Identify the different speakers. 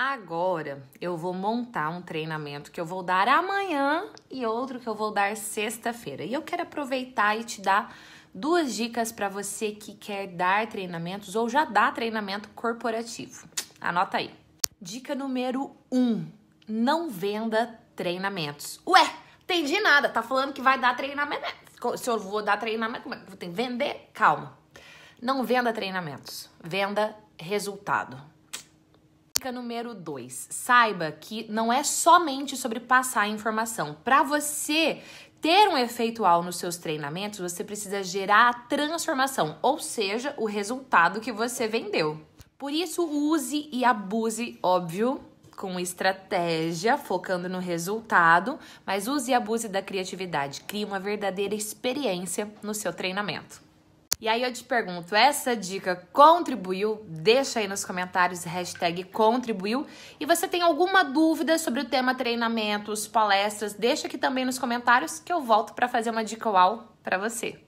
Speaker 1: Agora eu vou montar um treinamento que eu vou dar amanhã e outro que eu vou dar sexta-feira. E eu quero aproveitar e te dar duas dicas para você que quer dar treinamentos ou já dá treinamento corporativo. Anota aí. Dica número 1: um, não venda treinamentos. Ué, entendi nada. Tá falando que vai dar treinamento. Se eu vou dar treinamento, como é que eu ter que vender? Calma. Não venda treinamentos, venda resultado. Dica número 2. Saiba que não é somente sobre passar a informação. Para você ter um efeito ao nos seus treinamentos, você precisa gerar a transformação, ou seja, o resultado que você vendeu. Por isso, use e abuse, óbvio, com estratégia, focando no resultado, mas use e abuse da criatividade. Crie uma verdadeira experiência no seu treinamento. E aí eu te pergunto, essa dica contribuiu? Deixa aí nos comentários hashtag contribuiu. E você tem alguma dúvida sobre o tema treinamentos, palestras? Deixa aqui também nos comentários que eu volto para fazer uma dica uau para você.